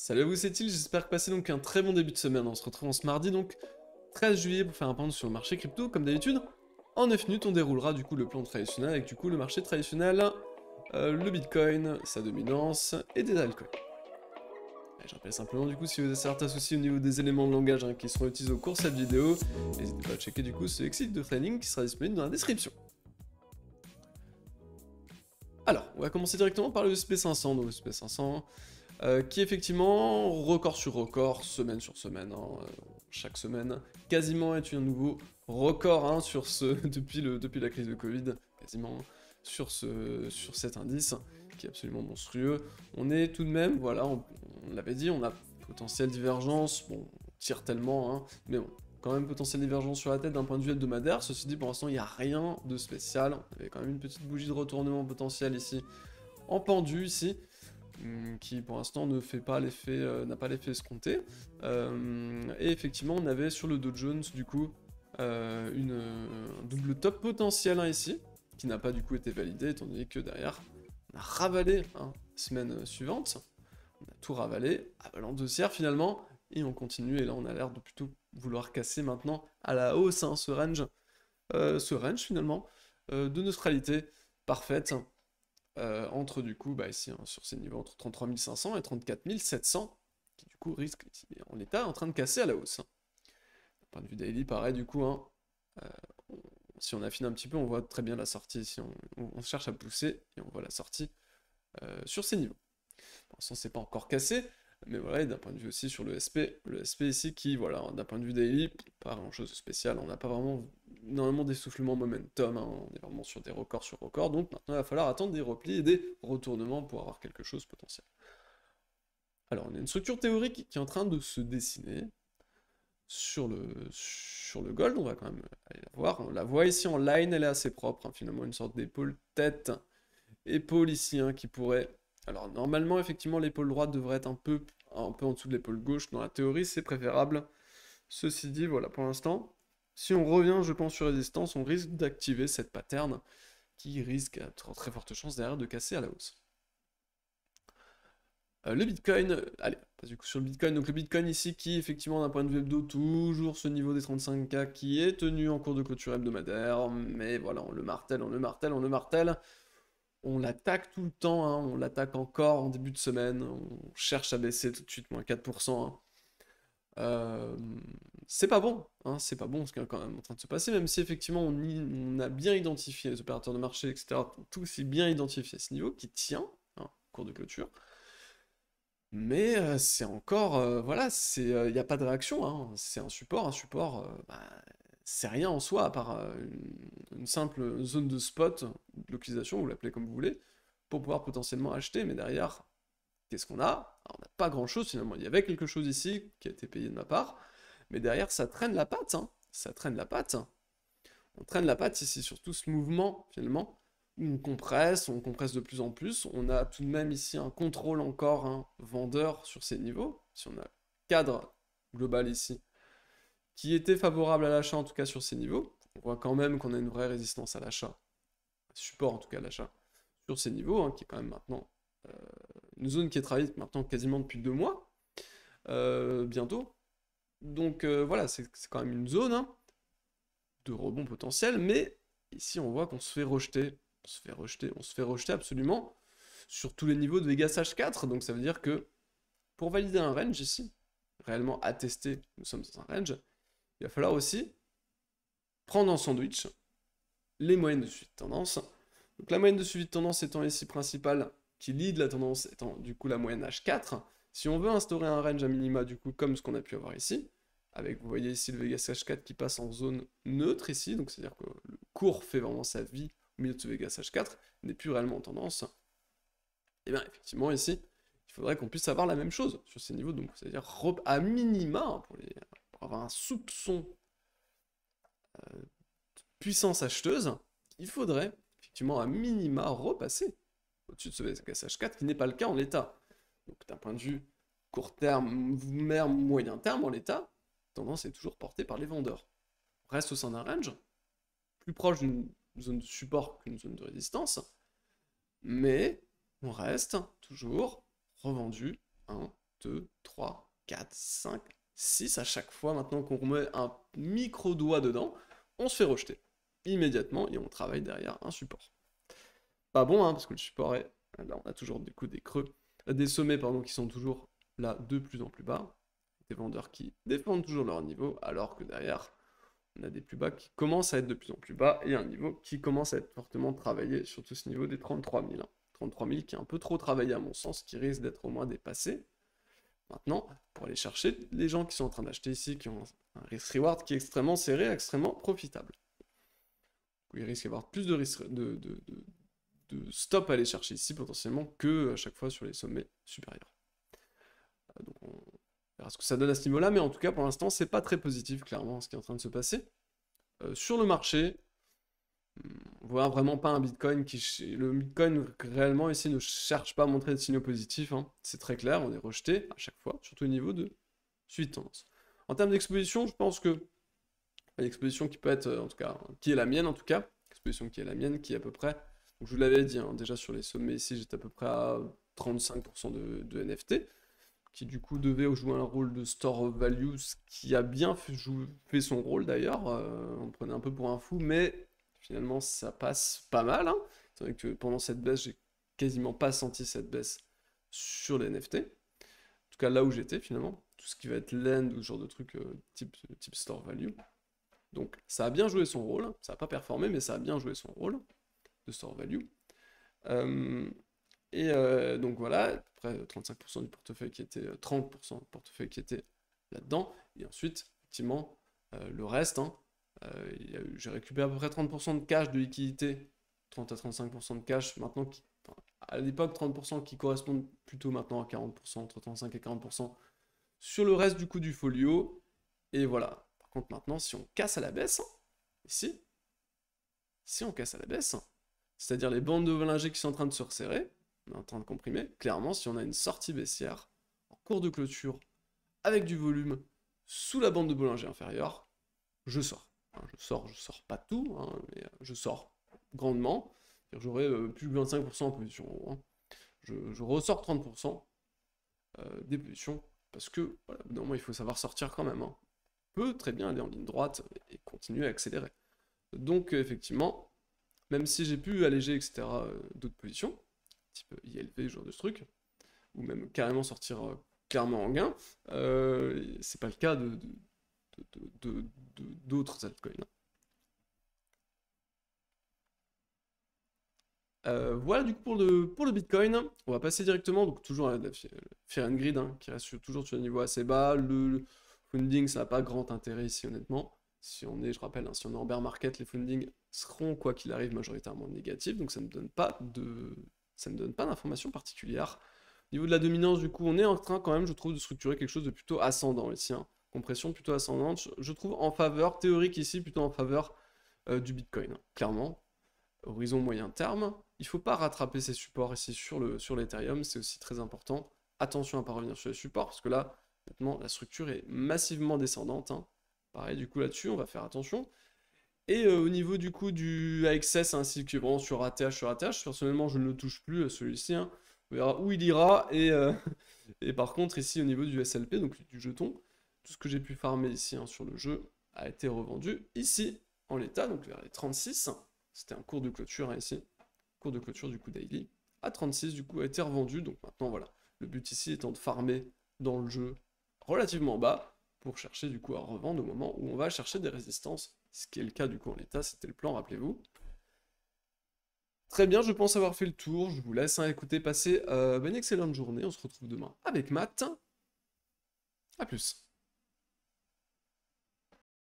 Salut à vous, c'est il j'espère que passez donc un très bon début de semaine. On se retrouve en ce mardi donc 13 juillet pour faire un point sur le marché crypto comme d'habitude. En 9 minutes, on déroulera du coup le plan traditionnel avec du coup le marché traditionnel, euh, le Bitcoin, sa dominance et des alcools. Je rappelle simplement du coup si vous avez certains soucis au niveau des éléments de langage hein, qui seront utilisés au cours de cette vidéo, n'hésitez pas à checker du coup ce exit de training qui sera disponible dans la description. Alors, on va commencer directement par le SP500. Donc le SP500, euh, qui effectivement, record sur record, semaine sur semaine, hein, euh, chaque semaine, quasiment est un nouveau record hein, sur ce, depuis, depuis la crise de Covid, quasiment sur, sur cet indice qui est absolument monstrueux. On est tout de même, voilà, on, l'avait dit, on a potentielle divergence, bon, on tire tellement, hein, mais bon, quand même potentielle divergence sur la tête d'un point de vue hebdomadaire. Ceci dit, pour l'instant, il n'y a rien de spécial. On avait quand même une petite bougie de retournement potentiel ici, en pendu ici. Mm, qui pour l'instant ne fait pas l'effet, euh, n'a pas l'effet escompté. Euh, et effectivement, on avait sur le Dow Jones du coup euh, une, un double top potentiel hein, ici, qui n'a pas du coup été validé, étant donné que derrière, on a ravalé hein, semaine suivante, on a tout ravalé, à l'endossière finalement, et on continue, et là on a l'air de plutôt vouloir casser maintenant à la hausse hein, ce range, ce range finalement de neutralité parfaite. Euh, entre du coup, bah, ici, hein, sur ces niveaux, entre 33 500 et 34 700, qui du coup risque, en état, en train de casser à la hausse. Du point de vue daily, pareil, du coup, hein, euh, si on affine un petit peu, on voit très bien la sortie, si on, cherche à pousser, et on voit la sortie euh, sur ces niveaux. Pour l'instant, c'est pas encore cassé, mais voilà, et d'un point de vue aussi sur le SP, le SP ici qui, voilà, d'un point de vue daily, pas grand chose de spécial, on n'a pas vraiment énormément d'essoufflement momentum, hein. on est vraiment sur des records sur records, donc maintenant il va falloir attendre des replis et des retournements pour avoir quelque chose de potentiel. Alors on a une structure théorique qui est en train de se dessiner sur le, sur le gold, on va quand même aller la voir, on la voit ici en line, elle est assez propre, hein. finalement une sorte d'épaule tête, épaule ici hein, qui pourrait alors normalement, effectivement, l'épaule droite devrait être un peu un peu en dessous de l'épaule gauche, dans la théorie, c'est préférable. Ceci dit, voilà, pour l'instant, si on revient, je pense, sur résistance, on risque d'activer cette pattern qui risque à très, forte chance derrière de casser à la hausse. Euh, le Bitcoin, allez, pas du coup sur le Bitcoin. Donc le Bitcoin ici qui, effectivement, d'un point de vue hebdo, toujours ce niveau des 35K qui est tenu en cours de clôture hebdomadaire. Mais voilà, on le martèle, on le martèle, on le martèle on l'attaque tout le temps, hein, on l'attaque encore en début de semaine, on cherche à baisser tout de suite moins 4%. Hein. Euh, c'est pas bon, hein, c'est pas bon ce qui est quand même en train de se passer, même si effectivement on, a bien identifié les opérateurs de marché, etc., s'est bien identifié ce niveau qui tient cours de clôture. Mais euh, c'est encore, euh, voilà, il n'y a pas de réaction, c'est un support, un support, bah, c'est rien en soi, à part euh, une, simple zone de spot, de localisation, vous l'appelez comme vous voulez, pour pouvoir potentiellement acheter, mais derrière, qu'est-ce qu'on a On n'a pas grand-chose finalement, il y avait quelque chose ici qui a été payé de ma part, mais derrière, ça traîne la patte, hein. ça traîne la patte. On traîne la patte ici sur tout ce mouvement finalement, on compresse, on compresse de plus en plus, on a tout de même ici un contrôle encore, un hein, vendeur sur ces niveaux, si on a cadre global ici, qui était favorable à l'achat, en tout cas sur ces niveaux. On voit quand même qu'on a une vraie résistance à l'achat, support en tout cas à l'achat, sur ces niveaux, hein, qui est quand même maintenant euh, une zone qui est travaillée maintenant quasiment depuis deux mois, euh, bientôt. Donc euh, voilà, c'est quand même une zone hein, de rebond potentiel, mais ici on voit qu'on se fait rejeter, on se fait rejeter, on se fait rejeter absolument sur tous les niveaux de Vegas H4, donc ça veut dire que pour valider un range ici, réellement attesté, nous sommes dans un range, il va falloir aussi prendre en sandwich les moyennes de suivi de tendance. Donc la moyenne de suivi de tendance étant ici principale, qui lead la tendance étant du coup la moyenne H4. Si on veut instaurer un range à minima du coup comme ce qu'on a pu avoir ici, avec vous voyez ici le Vegas H4 qui passe en zone neutre ici, donc c'est-à-dire que le cours fait vraiment sa vie au milieu de ce Vegas H4, n'est plus réellement en tendance. Et eh bien effectivement ici, il faudrait qu'on puisse avoir la même chose sur ces niveaux, donc c'est-à-dire à minima hein, pour les avoir un soupçon de euh, puissance acheteuse, il faudrait effectivement un minima repasser au-dessus de ce vsksh 4 qui n'est pas le cas en l'état. Donc d'un point de vue court terme, moyen terme en l'état, tendance est toujours portée par les vendeurs. On reste au sein d'un range, plus proche d'une zone de support qu'une zone de résistance, mais on reste toujours revendu 1, 2, 3, 4, 5, 6 à chaque fois maintenant qu'on remet un micro-doigt dedans, on se fait rejeter immédiatement et on travaille derrière un support. Pas bon, hein, parce que le support est... Là, on a toujours des coups, des creux, des sommets pardon, qui sont toujours là de plus en plus bas. Des vendeurs qui défendent toujours leur niveau, alors que derrière, on a des plus bas qui commencent à être de plus en plus bas et un niveau qui commence à être fortement travaillé, surtout ce niveau des 33 000. 33 000 qui est un peu trop travaillé à mon sens, qui risque d'être au moins dépassé. Maintenant, pour aller chercher les gens qui sont en train d'acheter ici, qui ont un risk-reward qui est extrêmement serré, extrêmement profitable. il risque d'y avoir plus de, de, stop à aller chercher ici potentiellement que à chaque fois sur les sommets supérieurs. Euh, on verra ce que ça donne à ce niveau-là, mais en tout cas pour l'instant c'est pas très positif clairement ce qui est en train de se passer. Euh, sur le marché, voit vraiment pas un Bitcoin qui... Le Bitcoin réellement ici ne cherche pas à montrer de signaux positifs. Hein. C'est très clair, on est rejeté à chaque fois, surtout au niveau de suite En termes d'exposition, je pense que l'exposition qui peut être, euh, en tout cas, qui est la mienne en tout cas, exposition qui est la mienne, qui est à peu près, je vous l'avais dit, hein, déjà sur les sommets ici, j'étais à peu près à 35% de, NFT, qui du coup devait jouer un rôle de store of values, qui a bien fait, joué, son rôle d'ailleurs, euh, on prenait un peu pour un fou, mais finalement, ça passe pas mal. Hein, vrai que pendant cette baisse, j'ai quasiment pas senti cette baisse sur les NFT. En tout cas, là où j'étais finalement, tout ce qui va être lend ou ce genre de truc euh, type, euh, type store value. Donc, ça a bien joué son rôle. Ça n'a pas performé, mais ça a bien joué son rôle de store value. Euh, et donc voilà, près 35% du portefeuille qui était 30% du portefeuille qui était là-dedans. Et ensuite, effectivement, le reste, hein, euh, j'ai récupéré à peu près 30% de cash de liquidité, 30 à 35% de cash maintenant, à l'époque 30% qui correspondent plutôt maintenant à 40%, entre 35 et 40% sur le reste du coût du folio. Et voilà. Par contre maintenant, si on casse à la baisse, hein, ici, si on casse à la baisse, hein, c'est-à-dire les bandes de Bollinger qui sont en train de se resserrer, en train de comprimer, clairement si on a une sortie baissière en cours de clôture avec du volume sous la bande de Bollinger inférieure, je sors je sors, je sors pas tout, hein, mais euh, je sors grandement. J'aurai euh, plus de 25% en position. Hein. Je, je, ressors 30% euh, des positions. parce que voilà, normalement il faut savoir sortir quand même. Hein. On peut très bien aller en ligne droite et continuer à accélérer. Donc effectivement, même si j'ai pu alléger, etc., d'autres positions, type ILV, genre de truc, ou même carrément sortir clairement en gain, c'est pas le cas de d'autres altcoins. Euh, voilà du coup pour le, pour le Bitcoin. On va passer directement, donc toujours à la, Fair and Grid, hein, qui reste toujours sur un niveau assez bas. Le, funding, ça n'a pas grand intérêt ici honnêtement. Si on est, je rappelle, hein, si on est en bear market, les fundings seront quoi qu'il arrive majoritairement négatifs, donc ça ne donne pas de ça ne donne pas d'informations particulières. Au niveau de la dominance, du coup, on est en train quand même, je trouve, de structurer quelque chose de plutôt ascendant ici. Hein compression plutôt ascendante, je trouve en faveur, théorique ici, plutôt en faveur euh, du Bitcoin. Clairement, horizon moyen terme, il ne faut pas rattraper ces supports ici sur le, sur c'est aussi très important. Attention à ne pas revenir sur les supports, parce que là, maintenant, la structure est massivement descendante. Hein. Pareil, du coup, là-dessus, on va faire attention. Et euh, au niveau du coup du AXS ainsi que sur ATH, sur ATH, personnellement, je ne le touche plus, euh, celui-ci. Hein. On verra où il ira. et par contre, ici, au niveau du SLP, donc du jeton, tout ce que j'ai pu farmer ici hein, sur le jeu a été revendu ici, en l'état, donc vers les 36. C'était un cours de clôture hein, ici, cours de clôture du coup daily. À 36, du coup, a été revendu. Donc maintenant, voilà, le but ici étant de farmer dans le jeu relativement bas pour chercher du coup à revendre au moment où on va chercher des résistances, ce qui est le cas du coup en l'état, c'était le plan, rappelez-vous. Très bien, je pense avoir fait le tour. Je vous laisse hein, écouter, passer une euh, excellente journée. On se retrouve demain avec Matt. à plus.